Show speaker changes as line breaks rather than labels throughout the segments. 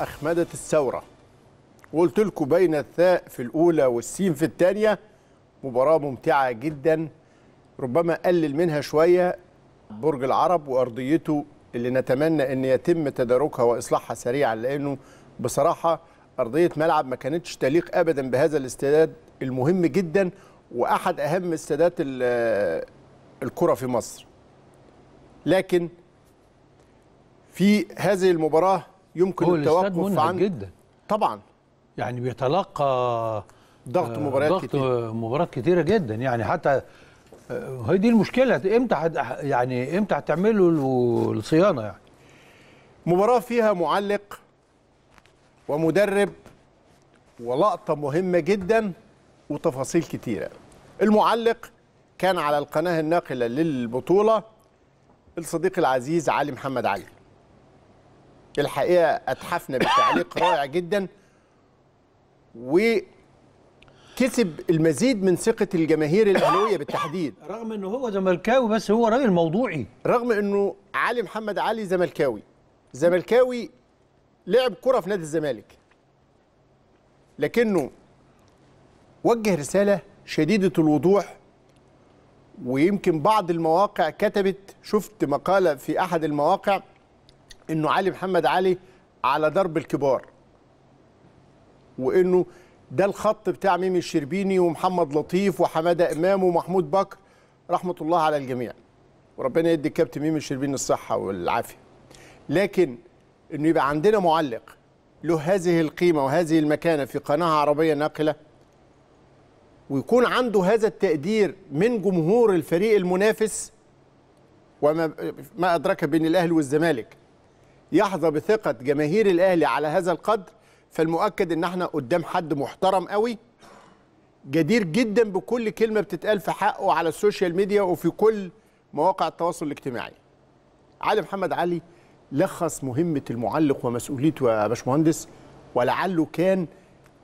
أخمدت الثورة وقلت لكم بين الثاء في الأولى والسين في الثانية مباراة ممتعة جدا ربما قلل منها شوية برج العرب وأرضيته اللي نتمنى أن يتم تداركها وإصلاحها سريعا لأنه بصراحة أرضية ملعب ما كانتش تليق أبدا بهذا الاستاد المهم جدا وأحد أهم استادات الكرة في مصر لكن في هذه المباراة يمكن هو التوقف عن جدا طبعا
يعني بيتلقى ضغط آه، مباريات ضغط كتير. مباريات كتيره جدا يعني حتى آه، هي دي المشكله امتى يعني
امتى هتعمله له الصيانه يعني مباراه فيها معلق ومدرب ولقطه مهمه جدا وتفاصيل كتيره المعلق كان على القناه الناقله للبطوله الصديق العزيز علي محمد علي الحقيقه اتحفنا بتعليق رائع جدا وكسب المزيد من ثقه الجماهير الاهلاويه بالتحديد رغم انه هو زملكاوي بس هو راجل موضوعي رغم انه علي محمد علي زملكاوي زملكاوي لعب كره في نادي الزمالك لكنه وجه رساله شديده الوضوح ويمكن بعض المواقع كتبت شفت مقاله في احد المواقع انه علي محمد علي على درب الكبار وانه ده الخط بتاع ميمي الشربيني ومحمد لطيف وحماده امام ومحمود بكر رحمه الله على الجميع وربنا يدي الكابتن ميمي الشربيني الصحه والعافيه لكن انه يبقى عندنا معلق له هذه القيمه وهذه المكانه في قناه عربيه ناقله ويكون عنده هذا التقدير من جمهور الفريق المنافس وما ما ادرك بين الاهلي والزمالك يحظى بثقه جماهير الاهلي على هذا القدر فالمؤكد ان احنا قدام حد محترم قوي جدير جدا بكل كلمه بتتقال في حقه على السوشيال ميديا وفي كل مواقع التواصل الاجتماعي. علي محمد علي لخص مهمه المعلق ومسؤوليته يا باشمهندس ولعله كان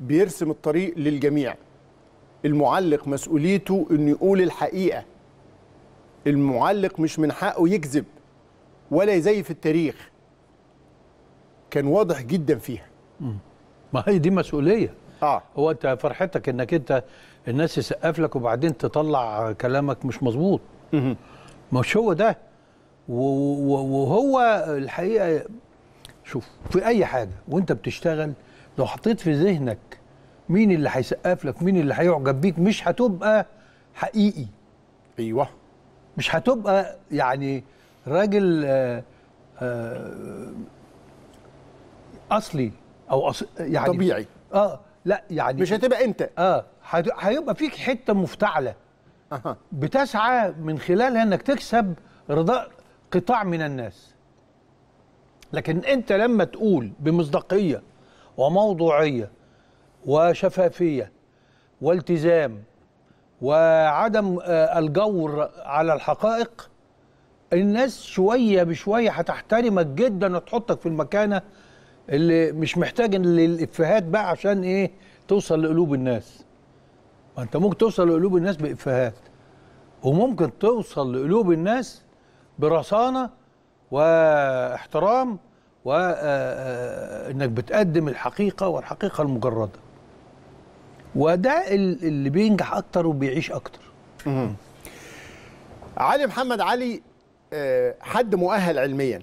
بيرسم الطريق للجميع. المعلق مسؤوليته انه يقول الحقيقه. المعلق مش من حقه يكذب ولا يزيف التاريخ. كان واضح جدا
فيها ما هي دي مسؤوليه اه هو انت فرحتك انك انت الناس تسقف لك وبعدين تطلع كلامك مش مظبوط مش هو ده وهو الحقيقه شوف في اي حاجه وانت بتشتغل لو حطيت في ذهنك مين اللي هيسقف لك مين اللي هيعجب بيك مش هتبقى حقيقي ايوه مش هتبقى يعني راجل آآ آه، آآ آه، اصلي او أص... يعني طبيعي اه لا يعني مش هتبقى انت اه هيبقى فيك حته مفتعله أه. بتسعى من خلالها انك تكسب رضاء قطاع من الناس لكن انت لما تقول بمصداقيه وموضوعيه وشفافيه والتزام وعدم آه، الجور على الحقائق الناس شويه بشويه هتحترمك جدا وتحطك في المكانه اللي مش محتاج للافهات بقى عشان ايه توصل لقلوب الناس ما انت ممكن توصل لقلوب الناس بافيهات وممكن توصل لقلوب الناس برصانه واحترام وانك آه، آه، بتقدم الحقيقه والحقيقه المجرده وده اللي بينجح
اكتر وبيعيش اكتر علي محمد علي آه، حد مؤهل علميا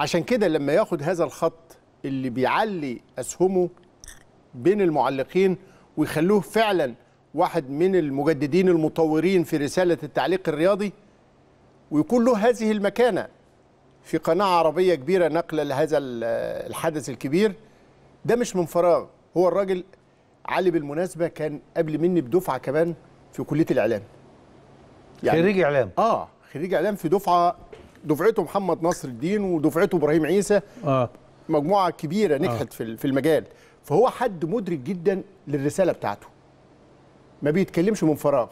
عشان كده لما ياخد هذا الخط اللي بيعلي اسهمه بين المعلقين ويخلوه فعلا واحد من المجددين المطورين في رساله التعليق الرياضي ويكون له هذه المكانه في قناه عربيه كبيره نقل لهذا الحدث الكبير ده مش من فراغ هو الراجل علي بالمناسبه كان قبل مني بدفعه كمان في كليه الاعلام يعني خريج اعلام اه خريج اعلام في دفعه دفعته محمد نصر الدين ودفعته ابراهيم عيسى اه مجموعه كبيره آه. نجحت في في المجال فهو حد مدرك جدا للرساله بتاعته ما بيتكلمش من فراغ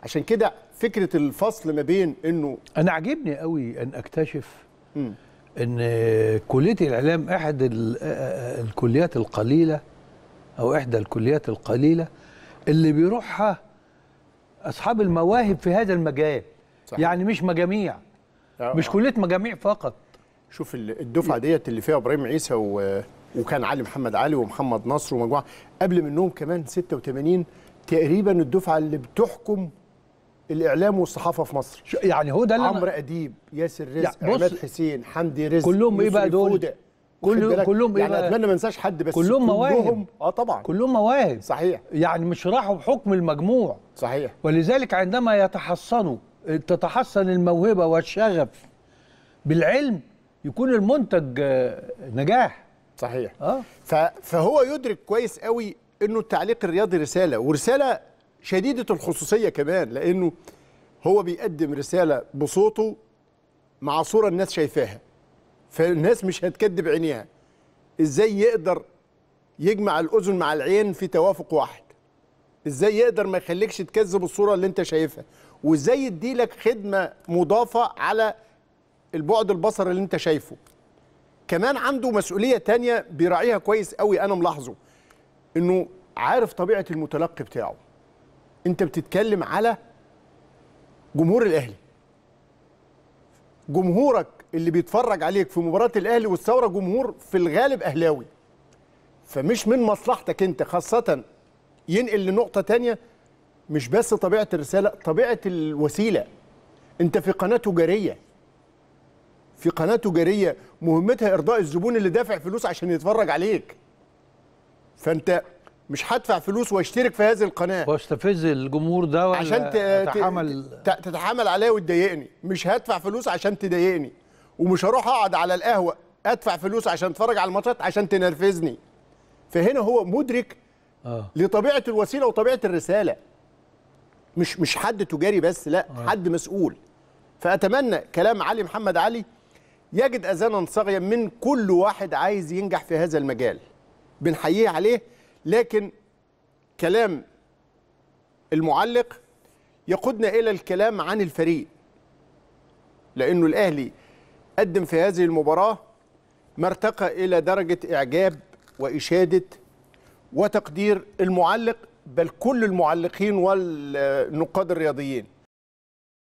عشان كده فكره الفصل ما بين انه انا عاجبني قوي ان اكتشف
ان كليه الاعلام احد الكليات القليله او احدى الكليات القليله اللي بيروحها اصحاب المواهب في هذا المجال صحيح. يعني مش مجاميع
آه. مش كليه مجاميع فقط شوف الدفعه ديت اللي فيها ابراهيم عيسى و... وكان علي محمد علي ومحمد نصر ومجموعه قبل منهم كمان 86 تقريبا الدفعه اللي بتحكم الاعلام والصحافه في مصر يعني هو ده اللي عمرو اديب ياسر يعني رزق يعني عماد حسين حمدي رزق كلهم ايه بقى دول كل كلهم إيه يعني إيه اتمنى ما انساش حد بس كلهم مواهب
اه طبعا كلهم مواهب صحيح يعني مش راحوا بحكم المجموع صحيح ولذلك عندما يتحصنوا تتحصن الموهبه والشغف
بالعلم يكون المنتج آه، نجاح صحيح آه. فهو يدرك كويس قوي انه التعليق الرياضي رساله ورساله شديده الخصوصيه كمان لانه هو بيقدم رساله بصوته مع صوره الناس شايفاها فالناس مش هتكدب عينيها ازاي يقدر يجمع الاذن مع العين في توافق واحد ازاي يقدر ما يخليكش تكذب الصوره اللي انت شايفها وازاي يديلك خدمه مضافه على البعد البصري اللي انت شايفه كمان عنده مسؤوليه تانية بيراعيها كويس قوي انا ملاحظه انه عارف طبيعه المتلقي بتاعه انت بتتكلم على جمهور الاهلي جمهورك اللي بيتفرج عليك في مباراه الاهلي والثوره جمهور في الغالب اهلاوي فمش من مصلحتك انت خاصه ينقل لنقطه تانية مش بس طبيعه الرساله طبيعه الوسيله انت في قناه تجاريه في قناه تجاريه مهمتها ارضاء الزبون اللي دافع فلوس عشان يتفرج عليك فانت مش هدفع فلوس واشترك في هذه القناه واستفز الجمهور ده ولا عشان تتحمل تتحمل عليا وتضايقني مش هدفع فلوس عشان تضايقني ومش هروح اقعد على القهوه ادفع فلوس عشان اتفرج على الماتشات عشان تنرفزني فهنا هو مدرك آه. لطبيعه الوسيله وطبيعه الرساله مش مش حد تجاري بس لا آه. حد مسؤول فاتمنى كلام علي محمد علي يجد اذانا صاغيه من كل واحد عايز ينجح في هذا المجال بنحييه عليه لكن كلام المعلق يقودنا الى الكلام عن الفريق لانه الاهلي قدم في هذه المباراه ما ارتقى الى درجه اعجاب واشاده وتقدير المعلق بل كل المعلقين والنقاد الرياضيين